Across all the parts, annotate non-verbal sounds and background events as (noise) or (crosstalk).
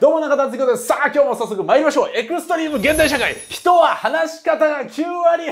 どうも中田敦彦です。さあ、今日も早速参りましょう。エクストリーム現代社会。人は話し方が9割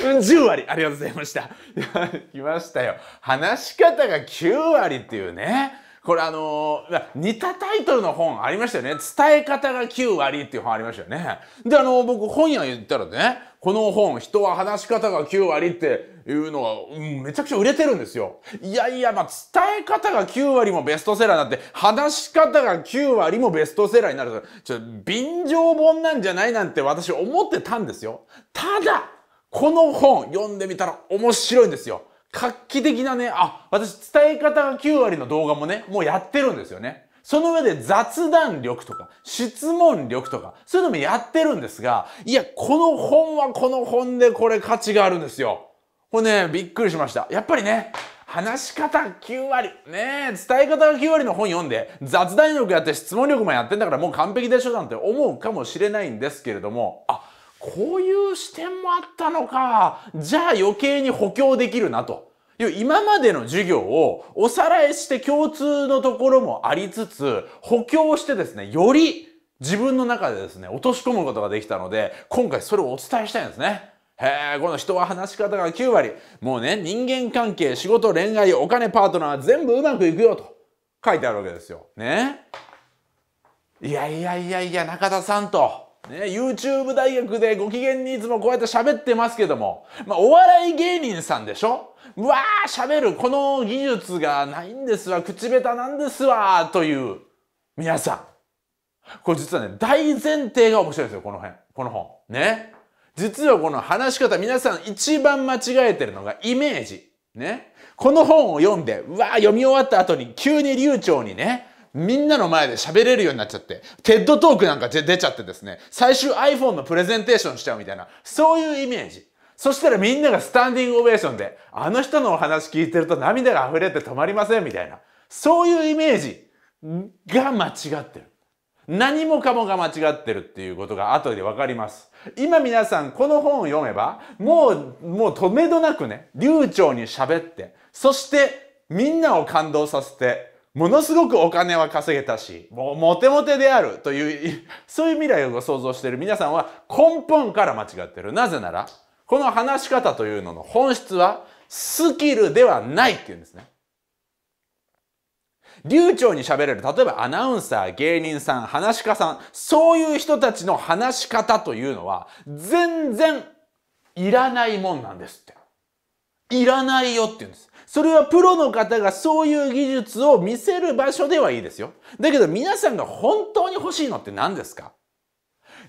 変うん、10割。ありがとうございました。(laughs) 来ましたよ。話し方が9割っていうね。これあのー、似たタイトルの本ありましたよね。伝え方が9割っていう本ありましたよね。で、あのー、僕本屋行ったらね、この本、人は話し方が9割っていうのは、うん、めちゃくちゃ売れてるんですよ。いやいや、まあ、伝え方が9割もベストセラーになって、話し方が9割もベストセラーになると、ちょっと、便乗本なんじゃないなんて私思ってたんですよ。ただ、この本読んでみたら面白いんですよ。画期的なね、あ、私伝え方が9割の動画もね、もうやってるんですよね。その上で雑談力とか質問力とかそういうのもやってるんですが、いや、この本はこの本でこれ価値があるんですよ。これね、びっくりしました。やっぱりね、話し方9割。ねえ、伝え方が9割の本読んで、雑談力やって質問力もやってんだからもう完璧でしょなんて思うかもしれないんですけれども、あ、こういう視点もあったのか。じゃあ余計に補強できるなと。今までの授業をおさらいして共通のところもありつつ、補強してですね、より自分の中でですね、落とし込むことができたので、今回それをお伝えしたいんですね。へえ、この人は話し方が9割。もうね、人間関係、仕事、恋愛、お金、パートナー、全部うまくいくよと書いてあるわけですよ。ね。いやいやいやいや、中田さんと。ね、YouTube 大学でご機嫌にいつもこうやって喋ってますけども、まあ、お笑い芸人さんでしょうわー喋るこの技術がないんですわ、口下手なんですわ、という皆さん。これ実はね、大前提が面白いですよ、この辺。この本。ね。実はこの話し方、皆さん一番間違えてるのがイメージ。ね。この本を読んで、うわー読み終わった後に急に流暢にね、みんなの前で喋れるようになっちゃって、テッドトークなんか出ちゃってですね、最終 iPhone のプレゼンテーションしちゃうみたいな、そういうイメージ。そしたらみんながスタンディングオベーションで、あの人のお話聞いてると涙が溢れて止まりませんみたいな、そういうイメージが間違ってる。何もかもが間違ってるっていうことが後でわかります。今皆さんこの本を読めば、もう、もう止めどなくね、流暢に喋って、そしてみんなを感動させて、ものすごくお金は稼げたし、もうモテモテであるという、そういう未来を想像している皆さんは根本から間違ってる。なぜなら、この話し方というのの本質はスキルではないっていうんですね。流暢に喋れる、例えばアナウンサー、芸人さん、話し家さん、そういう人たちの話し方というのは全然いらないもんなんですって。いらないよって言うんです。それはプロの方がそういう技術を見せる場所ではいいですよ。だけど皆さんが本当に欲しいのって何ですか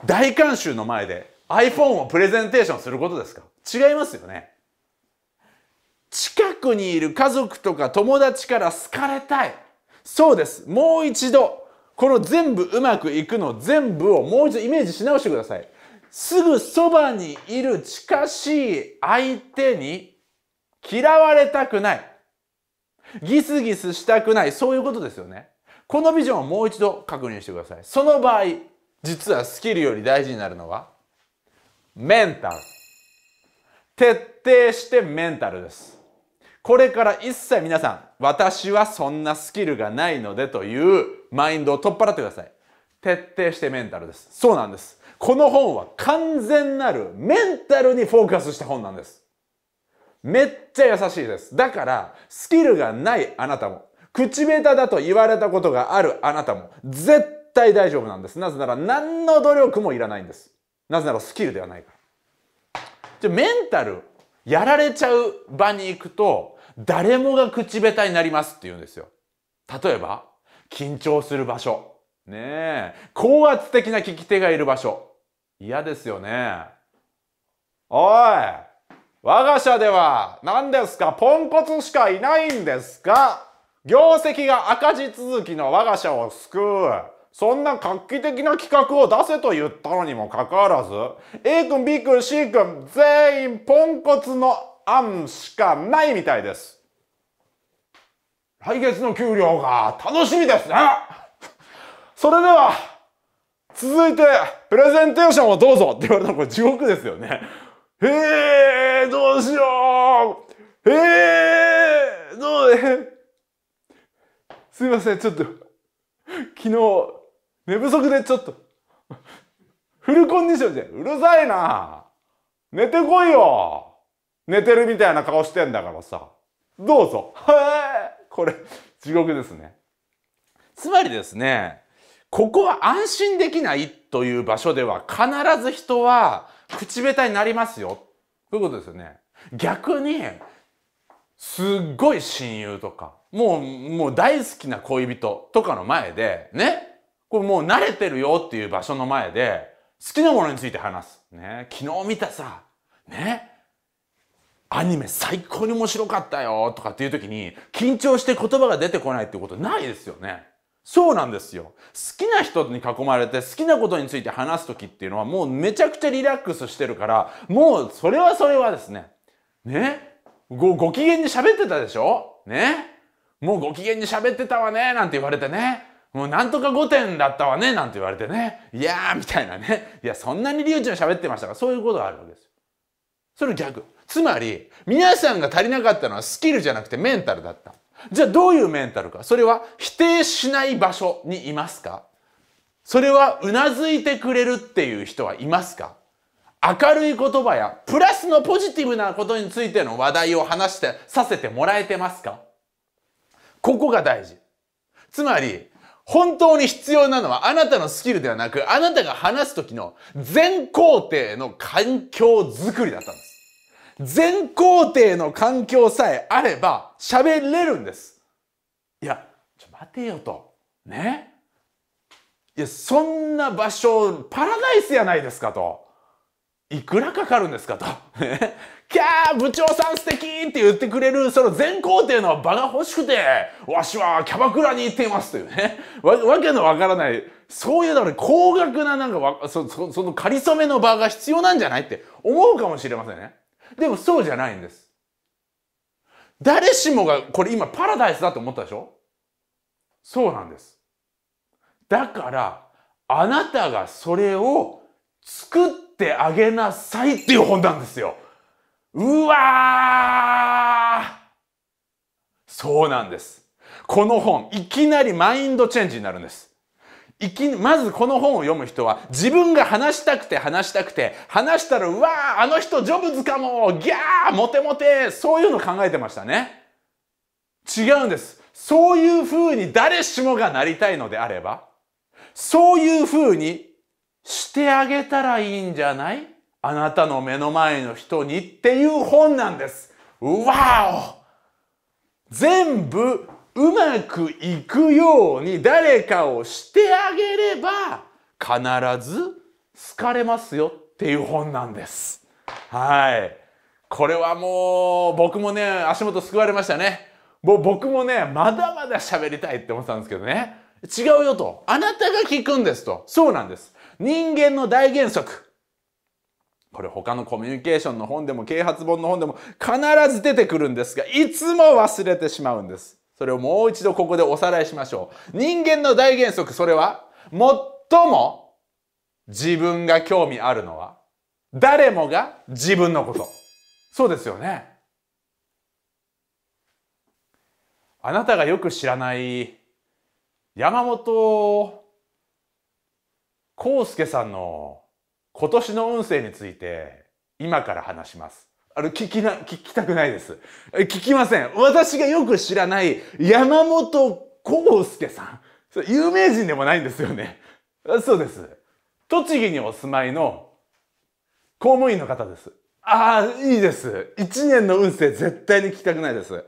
大観衆の前で iPhone をプレゼンテーションすることですか違いますよね。近くにいる家族とか友達から好かれたい。そうです。もう一度、この全部うまくいくの全部をもう一度イメージし直してください。すぐそばにいる近しい相手に嫌われたくない。ギスギスしたくない。そういうことですよね。このビジョンをもう一度確認してください。その場合、実はスキルより大事になるのは、メンタル。徹底してメンタルです。これから一切皆さん、私はそんなスキルがないのでというマインドを取っ払ってください。徹底してメンタルです。そうなんです。この本は完全なるメンタルにフォーカスした本なんです。めっちゃ優しいです。だから、スキルがないあなたも、口下手だと言われたことがあるあなたも、絶対大丈夫なんです。なぜなら、何の努力もいらないんです。なぜなら、スキルではないから。じゃ、メンタル、やられちゃう場に行くと、誰もが口下手になりますって言うんですよ。例えば、緊張する場所。ねえ。高圧的な聞き手がいる場所。嫌ですよね。おい我が社では何ですかポンコツしかいないんですか業績が赤字続きの我が社を救うそんな画期的な企画を出せと言ったのにもかかわらず A 君 B 君 C 君全員ポンコツの案しかないみたいです来月の給料が楽しみですねそれでは続いてプレゼンテーションをどうぞって言われたらこれ地獄ですよねへえ、どうしようへえ、どうね。(laughs) すいません、ちょっと、昨日、寝不足でちょっと、フルコンディションじゃん。うるさいな。寝てこいよ。寝てるみたいな顔してんだからさ。どうぞ。へえ、これ、地獄ですね。つまりですね、ここは安心できないという場所では必ず人は口下手になりますよ。ということですよね。逆に、すっごい親友とか、もう、もう大好きな恋人とかの前で、ね。これもう慣れてるよっていう場所の前で、好きなものについて話す。ね。昨日見たさ、ね。アニメ最高に面白かったよとかっていう時に緊張して言葉が出てこないってことないですよね。そうなんですよ。好きな人に囲まれて好きなことについて話す時っていうのはもうめちゃくちゃリラックスしてるから、もうそれはそれはですね。ねご、ご機嫌に喋ってたでしょねもうご機嫌に喋ってたわねなんて言われてね。もうなんとか5点だったわねなんて言われてね。いやーみたいなね。いや、そんなにリュウちゃん喋ってましたかそういうことがあるわけですよ。それ逆。つまり、皆さんが足りなかったのはスキルじゃなくてメンタルだった。じゃあどういうメンタルか。それは否定しない場所にいますかそれはうなずいてくれるっていう人はいますか明るい言葉やプラスのポジティブなことについての話題を話してさせてもらえてますかここが大事。つまり、本当に必要なのはあなたのスキルではなく、あなたが話すときの全工程の環境づくりだったんです。全工程の環境さえあれば喋れるんです。いや、ちょ待てよと。ね。いや、そんな場所、パラダイスやないですかと。いくらかかるんですかと。キャー部長さん素敵って言ってくれる、その全工程の場が欲しくて、わしはキャバクラに行っていますというね。わ、わけのわからない、そういうだから高額ななんかわ、そ、その仮初めの場が必要なんじゃないって思うかもしれませんね。でもそうじゃないんです。誰しもがこれ今パラダイスだと思ったでしょそうなんです。だから、あなたがそれを作ってあげなさいっていう本なんですよ。うわーそうなんです。この本、いきなりマインドチェンジになるんです。いきまずこの本を読む人は自分が話したくて話したくて話したらうわああの人ジョブズかもギャーモテモテそういうの考えてましたね違うんですそういう風に誰しもがなりたいのであればそういう風にしてあげたらいいんじゃないあなたの目の前の人にっていう本なんですうわお全部うまくいくように誰かをしてあげれば必ず好かれますよっていう本なんです。はい。これはもう僕もね、足元救われましたね。もう僕もね、まだまだ喋りたいって思ってたんですけどね。違うよと。あなたが聞くんですと。そうなんです。人間の大原則。これ他のコミュニケーションの本でも啓発本の本でも必ず出てくるんですが、いつも忘れてしまうんです。それをもう一度ここでおさらいしましょう。人間の大原則、それは、最も自分が興味あるのは、誰もが自分のこと。そうですよね。あなたがよく知らない山本康介さんの今年の運勢について今から話します。あの、聞きな、聞きたくないです。聞きません。私がよく知らない山本康介さん。有名人でもないんですよね。そうです。栃木にお住まいの公務員の方です。ああ、いいです。一年の運勢絶対に聞きたくないです。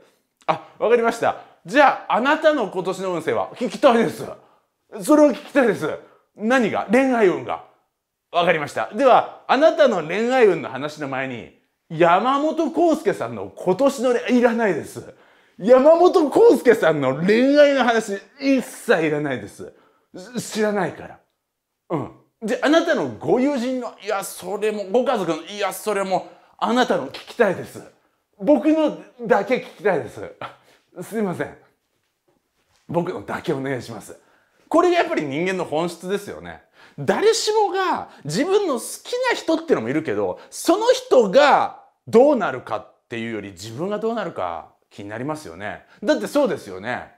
あ、わかりました。じゃあ、あなたの今年の運勢は聞きたいです。それを聞きたいです。何が恋愛運が。わかりました。では、あなたの恋愛運の話の前に、山本康介さんの今年の恋愛いらないです。山本康介さんの恋愛の話一切いらないです。知らないから。うん。で、あなたのご友人の、いや、それも、ご家族の、いや、それも、あなたの聞きたいです。僕のだけ聞きたいです。すいません。僕のだけお願いします。これがやっぱり人間の本質ですよね。誰しもが自分の好きな人ってのもいるけど、その人がどうなるかっていうより自分がどうなるか気になりますよね。だってそうですよね。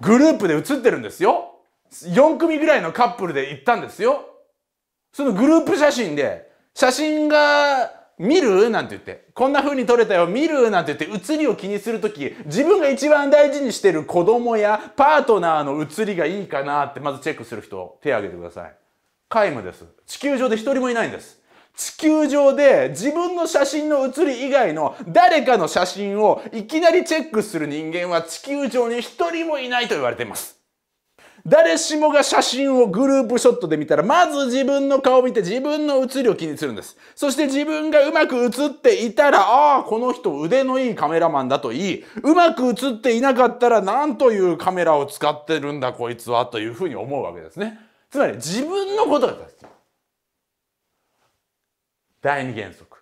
グループで写ってるんですよ。4組ぐらいのカップルで行ったんですよ。そのグループ写真で、写真が見るなんて言って、こんな風に撮れたよ、見るなんて言って、写りを気にするとき、自分が一番大事にしてる子供やパートナーの写りがいいかなって、まずチェックする人、手を挙げてください。皆無です。地球上で一人もいないんです。地球上で自分の写真の写り以外の誰かの写真をいきなりチェックする人間は地球上に一人もいないと言われています。誰しもが写真をグループショットで見たら、まず自分の顔を見て自分の写りを気にするんです。そして自分がうまく写っていたら、ああ、この人腕のいいカメラマンだといい、うまく写っていなかったら、なんというカメラを使ってるんだこいつはというふうに思うわけですね。つまり自分のことが大切。第二原則。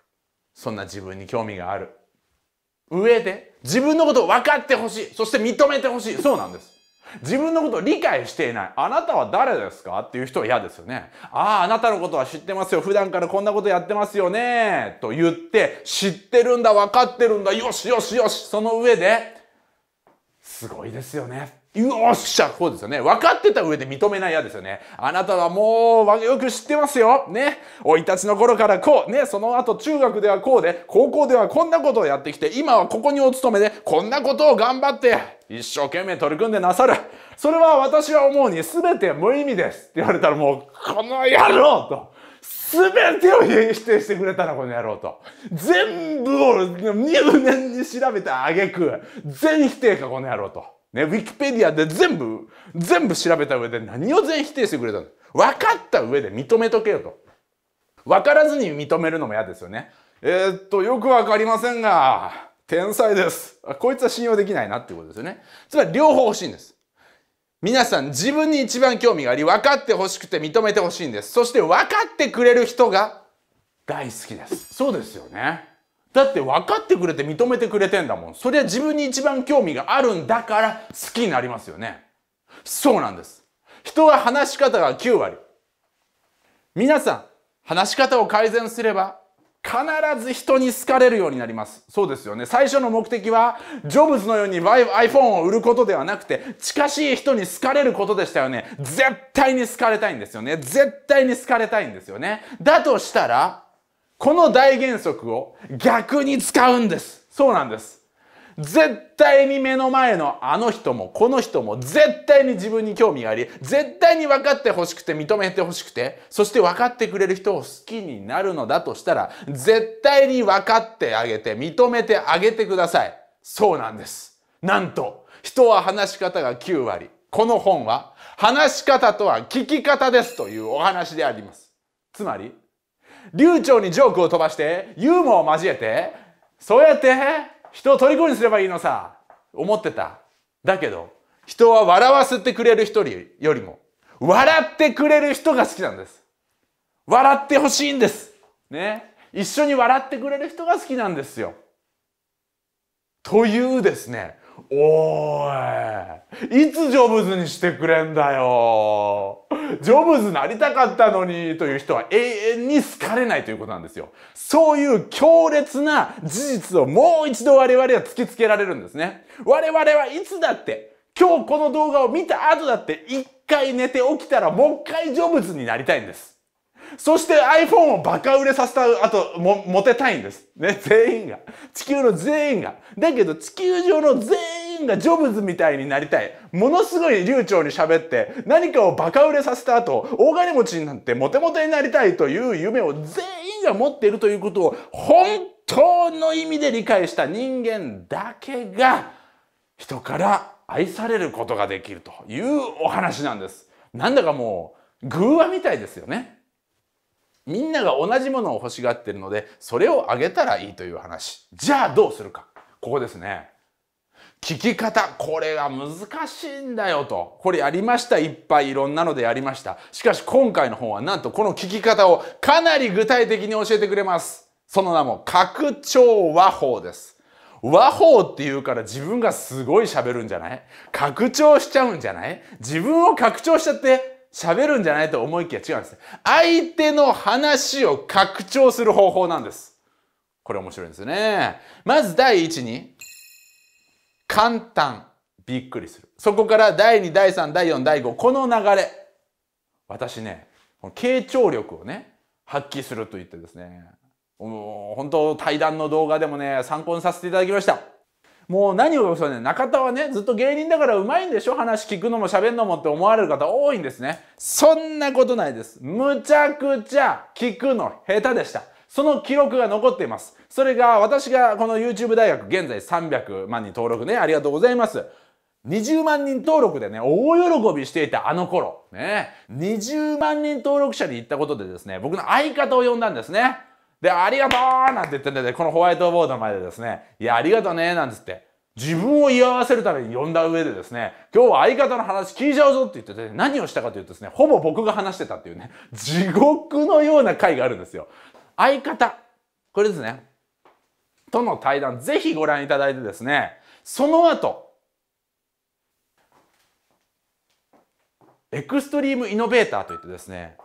そんな自分に興味がある。上で自分のことを分かってほしい。そして認めてほしい。そうなんです。自分のことを理解していない。あなたは誰ですかっていう人は嫌ですよね。ああ、あなたのことは知ってますよ。普段からこんなことやってますよね。と言って、知ってるんだ、分かってるんだ、よしよしよし。その上で、すごいですよね。よっしゃこうですよね。分かってた上で認めないやですよね。あなたはもう、よく知ってますよ。ね。生い立ちの頃からこう。ね。その後、中学ではこうで、高校ではこんなことをやってきて、今はここにお勤めで、こんなことを頑張って、一生懸命取り組んでなさる。それは私は思うに、すべて無意味です。って言われたらもう、この野郎と。すべてを否定してくれたな、この野郎と。全部を入念に調べてあげく、全否定か、この野郎と。ね、ウィキペディアで全部、全部調べた上で何を全否定してくれたの分かった上で認めとけよと。分からずに認めるのも嫌ですよね。えー、っと、よくわかりませんが、天才です。こいつは信用できないなっていうことですよね。つまり両方欲しいんです。皆さん自分に一番興味があり、分かって欲しくて認めて欲しいんです。そして分かってくれる人が大好きです。そうですよね。だって分かってくれて認めてくれてんだもん。そりゃ自分に一番興味があるんだから好きになりますよね。そうなんです。人は話し方が9割。皆さん、話し方を改善すれば必ず人に好かれるようになります。そうですよね。最初の目的は、ジョブズのように iPhone を売ることではなくて、近しい人に好かれることでしたよね。絶対に好かれたいんですよね。絶対に好かれたいんですよね。だとしたら、この大原則を逆に使うんです。そうなんです。絶対に目の前のあの人もこの人も絶対に自分に興味があり、絶対に分かってほしくて認めてほしくて、そして分かってくれる人を好きになるのだとしたら、絶対に分かってあげて、認めてあげてください。そうなんです。なんと、人は話し方が9割。この本は、話し方とは聞き方ですというお話であります。つまり、流暢にジョークを飛ばしてユーモアを交えてそうやって人を虜にすればいいのさ思ってただけど人は笑わせてくれる一人よりも笑ってくれる人が好きなんです笑ってほしいんですね一緒に笑ってくれる人が好きなんですよというですねおいいつジョブズにしてくれんだよジョブズなりたかったのにという人は永遠に好かれないということなんですよ。そういう強烈な事実をもう一度我々は突きつけられるんですね。我々はいつだって今日この動画を見た後だって一回寝て起きたらもう一回ジョブズになりたいんです。そして iPhone をバカ売れさせた後、も、モテたいんです。ね、全員が。地球の全員が。だけど地球上の全員がジョブズみたいになりたい。ものすごい流暢に喋って、何かをバカ売れさせた後、大金持ちになってモテモテになりたいという夢を全員が持っているということを、本当の意味で理解した人間だけが、人から愛されることができるというお話なんです。なんだかもう、偶話みたいですよね。みんなが同じものを欲しがってるのでそれをあげたらいいという話じゃあどうするかここですね聞き方これが難しいんだよとこれやりましたいっぱいいろんなのでやりましたしかし今回の本はなんとこの聞き方をかなり具体的に教えてくれますその名も拡張和法です和法って言うから自分がすごい喋るんじゃない拡張しちゃうんじゃない自分を拡張しちゃって喋るんじゃないと思いきや違うんです。相手の話を拡張する方法なんです。これ面白いんですね。まず第一に、簡単、びっくりする。そこから第2、第3、第4、第5、この流れ。私ね、この傾聴力をね、発揮すると言ってですね、本当対談の動画でもね、参考にさせていただきました。もう何を言うね中田はねずっと芸人だからうまいんでしょ話聞くのも喋るのもって思われる方多いんですねそんなことないですむちゃくちゃ聞くの下手でしたその記録が残っていますそれが私がこの YouTube 大学現在300万人登録ねありがとうございます20万人登録でね、大喜びしていたあの頃、ね、20万人登録者に行ったことでですね、僕の相方を呼んだんですね。で、ありがとうなんて言ってんで、このホワイトボードの前でですね、いや、ありがとねなんつって、自分を居合わせるために呼んだ上でですね、今日は相方の話聞いちゃうぞって言ってて、何をしたかというとですね、ほぼ僕が話してたっていうね、地獄のような回があるんですよ。相方、これですね、との対談、ぜひご覧いただいてですね、その後、エクストリームイノベーターといってですね、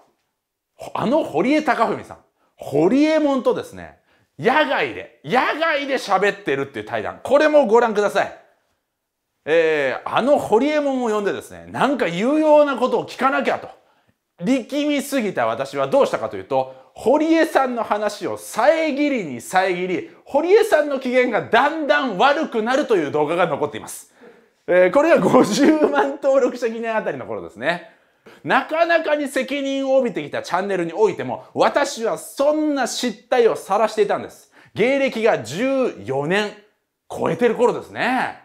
あの堀江貴文さん、ホリエモンとですね、野外で、野外で喋ってるっていう対談。これもご覧ください。えー、あのホリエモンを呼んでですね、なんか有用なことを聞かなきゃと。力みすぎた私はどうしたかというと、堀江さんの話を遮りに遮り、堀江さんの機嫌がだんだん悪くなるという動画が残っています。えー、これが50万登録者記念あたりの頃ですね。なかなかに責任を帯びてきたチャンネルにおいても、私はそんな失態を晒していたんです。芸歴が14年超えてる頃ですね。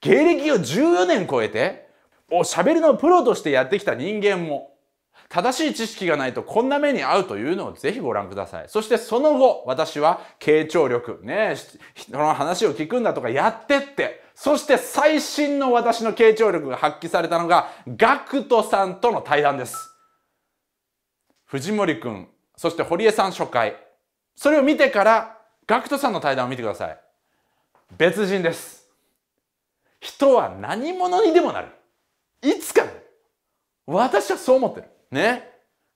芸歴を14年超えて、おしゃべりのプロとしてやってきた人間も、正しい知識がないとこんな目に遭うというのをぜひご覧ください。そしてその後、私は傾聴力、ね、人の話を聞くんだとかやってって、そして最新の私の傾聴力が発揮されたのが、ガクトさんとの対談です。藤森くん、そして堀江さん初回。それを見てから、ガクトさんの対談を見てください。別人です。人は何者にでもなる。いつか私はそう思ってる。ね、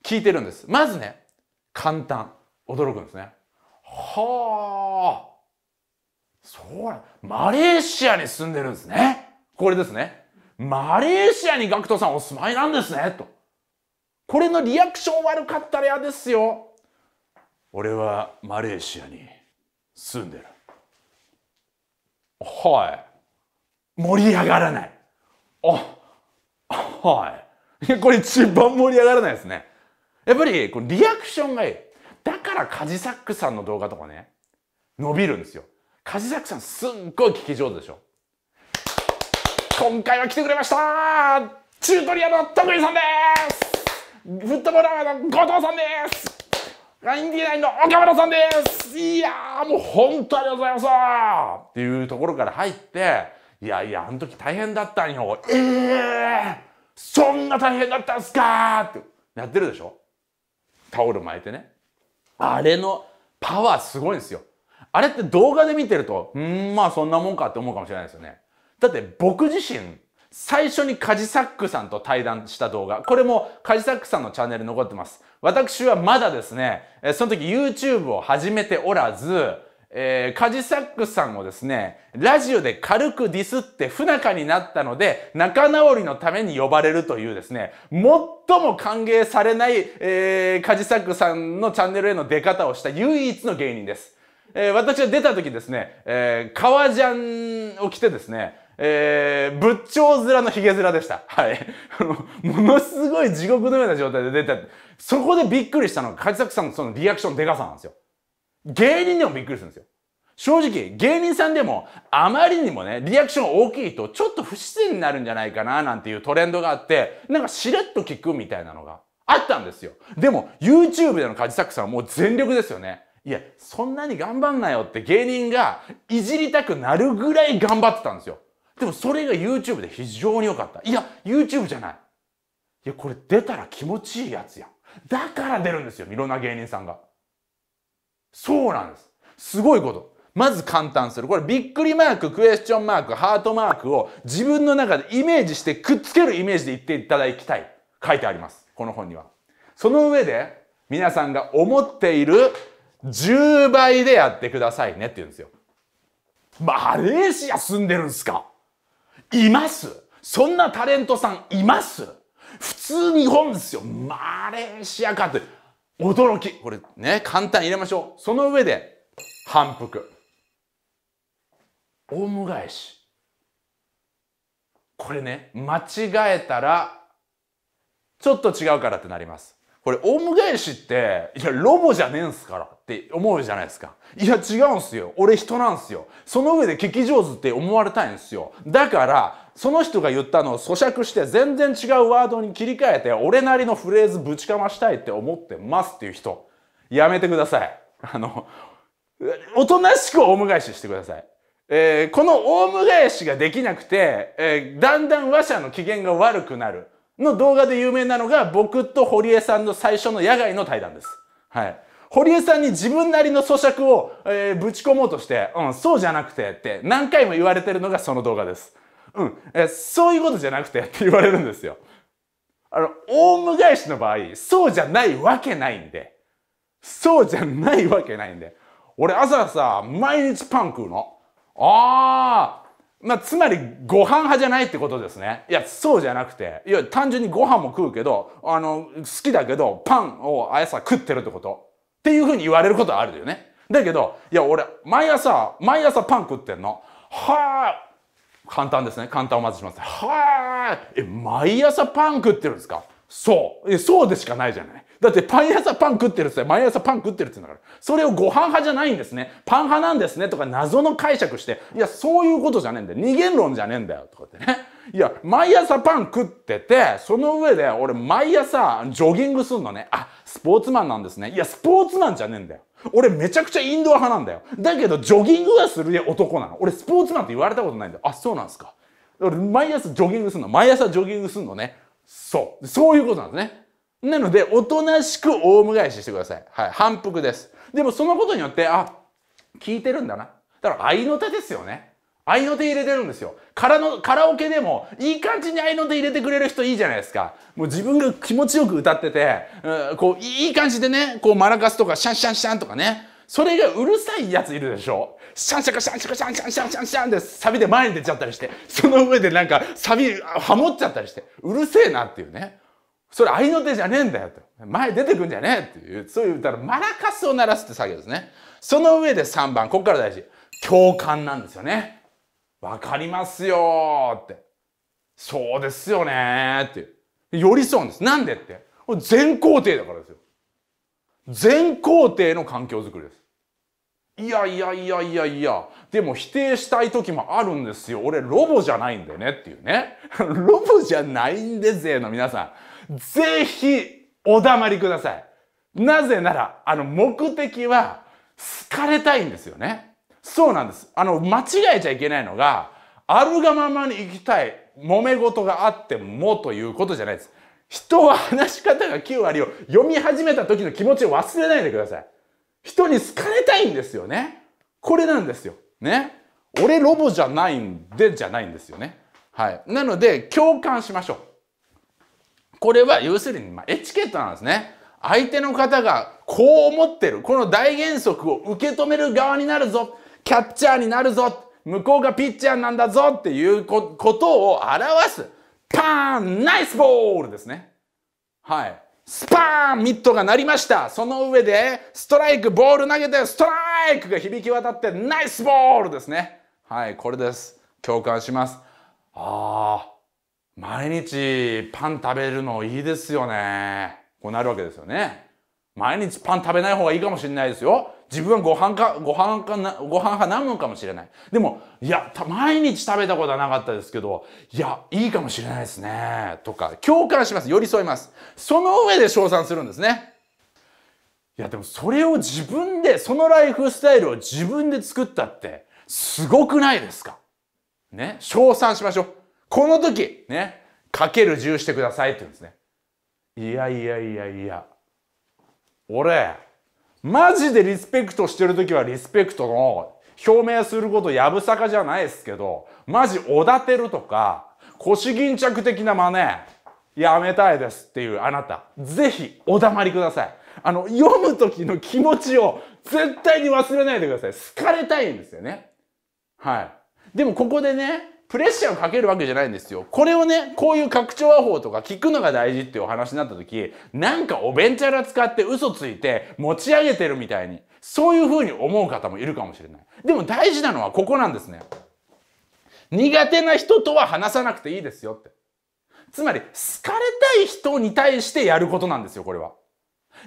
聞いてるんです。まずね、簡単。驚くんですね。はあ。そうマレーシアに住んでるんですね。これですね。マレーシアに GACKT さんお住まいなんですね。と。これのリアクション悪かったら嫌ですよ。俺はマレーシアに住んでる。はい。盛り上がらない。あ、はい。これ一番盛り上がらないですね。やっぱり、このリアクションがいい。だからカジサックさんの動画とかね、伸びるんですよ。カジサックさんすっごい聞き上手でしょ。今回は来てくれましたチュートリアの徳井さんですフットボールアワーの後藤さんですラインディナインの岡村さんですいやーもう本当ありがとうございますっていうところから入って、いやいや、あの時大変だったんよ。ええーそんな大変だったんすかってやってるでしょタオル巻いてね。あれのパワーすごいんですよ。あれって動画で見てると、うん、まあそんなもんかって思うかもしれないですよね。だって僕自身、最初にカジサックさんと対談した動画。これもカジサックさんのチャンネル残ってます。私はまだですね、その時 YouTube を始めておらず、えー、カジサックさんをですね、ラジオで軽くディスって不仲になったので、仲直りのために呼ばれるというですね、最も歓迎されない、えー、カジサックさんのチャンネルへの出方をした唯一の芸人です。えー、私が出た時ですね、えー、革ジャンを着てですね、えー、仏頂面のヒゲ面でした。はい。(laughs) ものすごい地獄のような状態で出た。そこでびっくりしたのが、カジサックさんのそのリアクションデカさなんですよ。芸人でもびっくりするんですよ。正直、芸人さんでもあまりにもね、リアクション大きいとちょっと不自然になるんじゃないかななんていうトレンドがあって、なんかしれっと聞くみたいなのがあったんですよ。でも、YouTube でのカジサックさんはもう全力ですよね。いや、そんなに頑張んなよって芸人がいじりたくなるぐらい頑張ってたんですよ。でもそれが YouTube で非常に良かった。いや、YouTube じゃない。いや、これ出たら気持ちいいやつやん。だから出るんですよ、いろんな芸人さんが。そうなんです。すごいこと。まず簡単する。これ、びっくりマーク、クエスチョンマーク、ハートマークを自分の中でイメージしてくっつけるイメージで言っていただきたい。書いてあります。この本には。その上で、皆さんが思っている10倍でやってくださいねって言うんですよ。マレーシア住んでるんすかいますそんなタレントさんいます普通日本ですよ。マレーシアかって。驚き。これね、簡単入れましょう。その上で、反復。オウム返し。これね、間違えたら、ちょっと違うからってなります。これ、オウム返しって、いや、ロボじゃねえんすからって思うじゃないですか。いや、違うんすよ。俺人なんすよ。その上で聞き上手って思われたいんですよ。だから、その人が言ったのを咀嚼して全然違うワードに切り替えて俺なりのフレーズぶちかましたいって思ってますっていう人やめてください (laughs) あのおとなしくオウム返ししてくださいえー、このオウム返しができなくて、えー、だんだん話者の機嫌が悪くなるの動画で有名なのが僕と堀江さんの最初の野外の対談です。はい。堀江さんに自分なりの咀嚼を、えー、ぶち込もうとして、うん、そうじゃなくてって何回も言われてるのがその動画です。うん、えそういうことじゃなくてって言われるんですよ。あの、オウム返しの場合、そうじゃないわけないんで。そうじゃないわけないんで。俺朝さ、毎日パン食うの。ああ、まあ、つまりご飯派じゃないってことですね。いや、そうじゃなくて。いや、単純にご飯も食うけど、あの、好きだけど、パンを朝食ってるってこと。っていうふうに言われることはあるよね。だけど、いや、俺、毎朝、毎朝パン食ってんの。はあ、簡単ですね。簡単をまずします。はーいえ、毎朝パン食ってるんですかそう。え、そうでしかないじゃない。だって、パン屋さんパン食ってるって毎朝パン食ってるって言うんだから。それをご飯派じゃないんですね。パン派なんですね。とか、謎の解釈して、いや、そういうことじゃねえんだよ。二元論じゃねえんだよ。とかってね。いや、毎朝パン食ってて、その上で俺毎朝ジョギングすんのね。あ、スポーツマンなんですね。いや、スポーツマンじゃねえんだよ。俺めちゃくちゃインドア派なんだよ。だけどジョギングはする男なの。俺スポーツマンって言われたことないんだよ。あ、そうなんですか。俺毎朝ジョギングすんの。毎朝ジョギングすんのね。そう。そういうことなんですね。なので、おとなしくオウム返ししてください。はい。反復です。でもそのことによって、あ、聞いてるんだな。だから、合いの手ですよね。愛いの手入れてるんですよのカラオケでもいい感じに愛いの手入れてくれる人いいじゃないですかもう自分が気持ちよく歌ってて、うこういい感じでねこうマラカスとかシャンシャンシャンとかねそれがうるさいやついるでしょシャンシャカシャンシャカシャンシャンシャンシャンシャンってサビで前に出ちゃったりしてその上でなんかサビハモっちゃったりしてうるせえなっていうねそれ愛いの手じゃねえんだよと。前出てくんじゃねえっていう、そういう、歌のらマラカスを鳴らすって作業ですね。その上で3番、ここから大事。共感なんですよね。わかりますよって。そうですよねって。寄り添うんです。なんでって。全工程だからですよ。全工程の環境づくりです。いやいやいやいやいや、でも否定したい時もあるんですよ。俺ロボじゃないんだよねっていうね。(laughs) ロボじゃないんでぜの皆さん。ぜひお黙りください。なぜなら、あの目的は好かれたいんですよね。そうなんです。あの、間違えちゃいけないのが、あるがままに行きたい、揉め事があってもということじゃないです。人は話し方が9割を読み始めた時の気持ちを忘れないでください。人に好かれたいんですよね。これなんですよ。ね。俺ロボじゃないんでじゃないんですよね。はい。なので、共感しましょう。これは要するに、まエチケットなんですね。相手の方がこう思ってる。この大原則を受け止める側になるぞ。キャッチャーになるぞ向こうがピッチャーなんだぞっていうことを表すパーンナイスボールですね。はい。スパーンミットが鳴りました。その上でストライク、ボール投げてストライクが響き渡ってナイスボールですね。はい、これです。共感します。ああ、毎日パン食べるのいいですよね。こうなるわけですよね。毎日パン食べない方がいいかもしれないですよ。自分はご飯か、ご飯かな、ご飯派なのかもしれない。でも、いや、毎日食べたことはなかったですけど、いや、いいかもしれないですね。とか、共感します。寄り添います。その上で称賛するんですね。いや、でもそれを自分で、そのライフスタイルを自分で作ったって、すごくないですかね。称賛しましょう。この時、ね。かける10してくださいって言うんですね。いやいやいやいや。俺、マジでリスペクトしてる時はリスペクトの表明することやぶさかじゃないですけど、マジおだてるとか、腰巾着的な真似、やめたいですっていうあなた、ぜひお黙りください。あの、読むときの気持ちを絶対に忘れないでください。好かれたいんですよね。はい。でもここでね、プレッシャーをかけるわけじゃないんですよ。これをね、こういう拡張話法とか聞くのが大事っていうお話になった時、なんかおべんちゃら使って嘘ついて持ち上げてるみたいに、そういう風に思う方もいるかもしれない。でも大事なのはここなんですね。苦手な人とは話さなくていいですよって。つまり、好かれたい人に対してやることなんですよ、これは。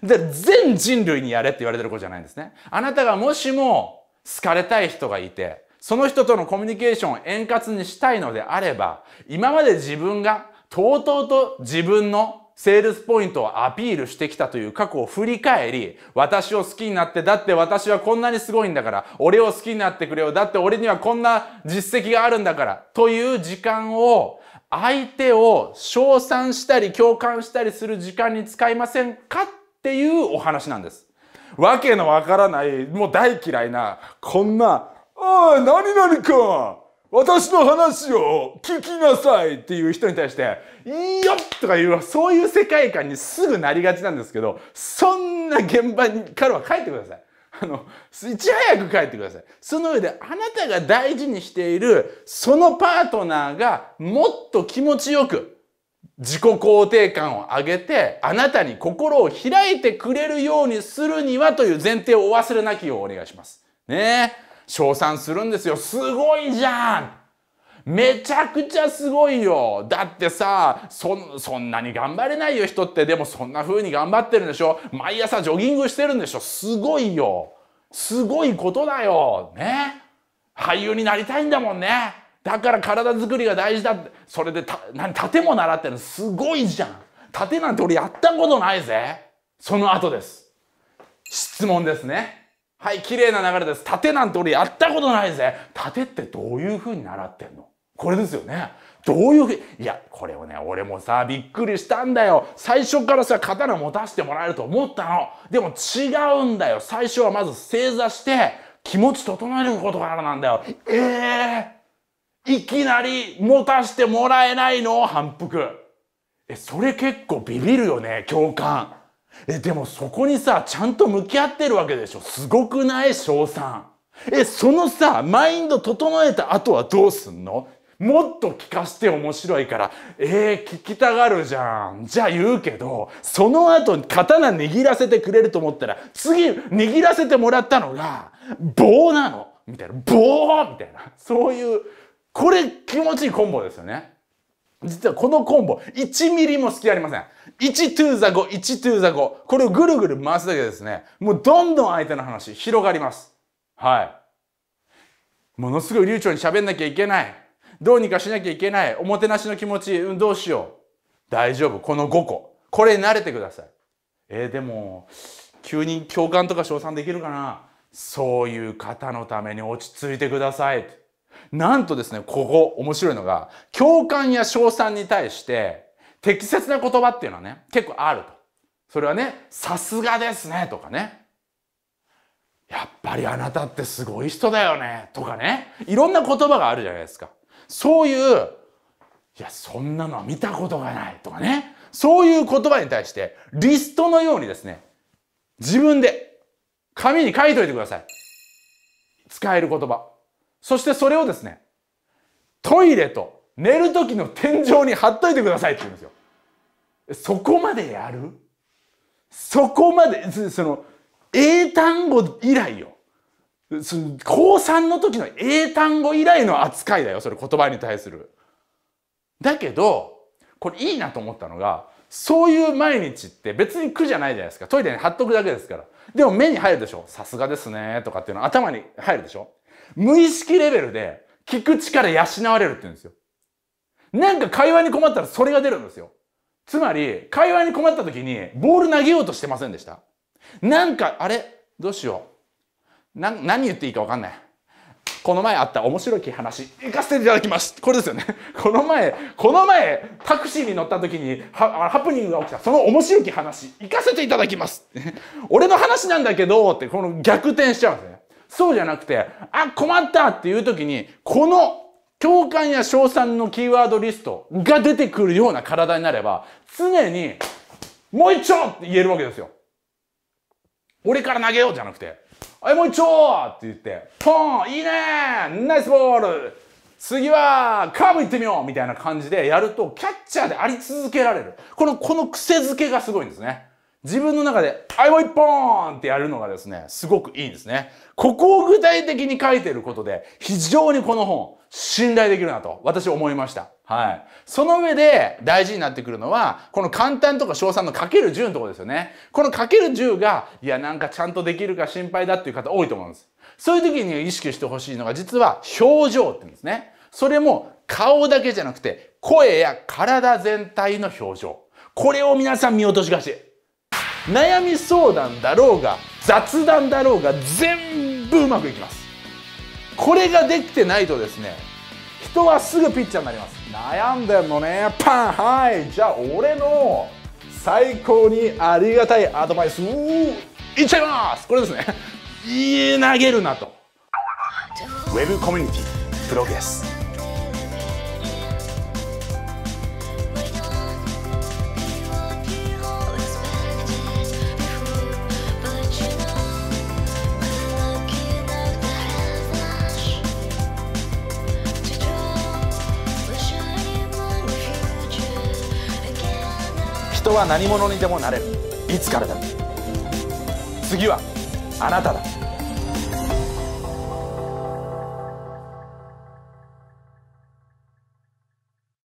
で、全人類にやれって言われてることじゃないんですね。あなたがもしも好かれたい人がいて、その人とのコミュニケーションを円滑にしたいのであれば、今まで自分がとうとうと自分のセールスポイントをアピールしてきたという過去を振り返り、私を好きになって、だって私はこんなにすごいんだから、俺を好きになってくれよ、だって俺にはこんな実績があるんだから、という時間を、相手を称賛したり共感したりする時間に使いませんかっていうお話なんです。わけのわからない、もう大嫌いな、こんなああ、何々か私の話を聞きなさいっていう人に対して、いいよとかいう、そういう世界観にすぐなりがちなんですけど、そんな現場にからは帰ってください。あの、いち早く帰ってください。その上で、あなたが大事にしている、そのパートナーが、もっと気持ちよく、自己肯定感を上げて、あなたに心を開いてくれるようにするにはという前提をお忘れなきをお願いします。ねえ。称賛するんですよ。すごいじゃんめちゃくちゃすごいよだってさそそんなに頑張れないよ人ってでもそんな風に頑張ってるんでしょ毎朝ジョギングしてるんでしょすごいよすごいことだよね俳優になりたいんだもんねだから体作りが大事だってそれでた何盾も習ってるのすごいじゃん盾なんて俺やったことないぜその後です質問ですねはい綺麗な流れです盾なんて俺やったことないぜ盾ってどういう風に習ってんのこれですよねどういうふういやこれをね俺もさびっくりしたんだよ最初からさ刀持たせてもらえると思ったのでも違うんだよ最初はまず正座して気持ち整えることからなんだよええー、いきなり持たせてもらえないの反復えそれ結構ビビるよね共感え、でもそこにさ、ちゃんと向き合ってるわけでしょ。すごくない賞賛。え、そのさ、マインド整えた後はどうすんのもっと聞かして面白いから、えー、聞きたがるじゃん。じゃあ言うけど、その後刀握らせてくれると思ったら、次握らせてもらったのが、棒なのみたいな。棒みたいな。そういう、これ気持ちいいコンボですよね。実はこのコンボ、1ミリも隙ありません。1トゥーザ5、1トゥーザ5。これをぐるぐる回すだけでですね、もうどんどん相手の話、広がります。はい。ものすごい流暢に喋んなきゃいけない。どうにかしなきゃいけない。おもてなしの気持ち、うん、どうしよう。大丈夫。この5個。これ慣れてください。えー、でも、急に共感とか称賛できるかなそういう方のために落ち着いてください。なんとですね、ここ面白いのが、共感や称賛に対して適切な言葉っていうのはね、結構あると。それはね、さすがですねとかね。やっぱりあなたってすごい人だよねとかね。いろんな言葉があるじゃないですか。そういう、いや、そんなのは見たことがないとかね。そういう言葉に対して、リストのようにですね、自分で紙に書いといてください。使える言葉。そしてそれをですね、トイレと寝る時の天井に貼っといてくださいって言うんですよ。そこまでやるそこまで、その、英単語以来よ。高3の時の英単語以来の扱いだよ、それ言葉に対する。だけど、これいいなと思ったのが、そういう毎日って別に苦じゃないじゃないですか。トイレに貼っとくだけですから。でも目に入るでしょ。さすがですね。とかっていうのは頭に入るでしょ。無意識レベルで聞く力養われるって言うんですよ。なんか会話に困ったらそれが出るんですよ。つまり、会話に困った時にボール投げようとしてませんでしたなんか、あれどうしよう。な、何言っていいかわかんない。この前あった面白き話、行かせていただきます。これですよね。この前、この前、タクシーに乗った時にハ、ハプニングが起きた、その面白き話、行かせていただきます。俺の話なんだけど、って、この逆転しちゃうんですね。そうじゃなくて、あ、困ったっていう時に、この共感や称賛のキーワードリストが出てくるような体になれば、常に、もう一丁って言えるわけですよ。俺から投げようじゃなくて、はい、もう一丁って言って、ポンいいねナイスボール次はカーブ行ってみようみたいな感じでやると、キャッチャーであり続けられる。この、この癖づけがすごいんですね。自分の中で、あいも一本ってやるのがですね、すごくいいんですね。ここを具体的に書いてることで、非常にこの本、信頼できるなと、私思いました。はい。その上で大事になってくるのは、この簡単とか賞賛のかける10のところですよね。このかける10が、いや、なんかちゃんとできるか心配だっていう方多いと思うんです。そういう時に意識してほしいのが、実は表情って言うんですね。それも顔だけじゃなくて、声や体全体の表情。これを皆さん見落としがち。悩み相談だろうが雑談だろうが全部うまくいきますこれができてないとですね人はすぐピッチャーになります悩んでんのねパンはいじゃあ俺の最高にありがたいアドバイスういっちゃいますこれですね (laughs) 投げるなとウェブコミュニティプロゲスは何者にでもなれるいつからだ次はあなただ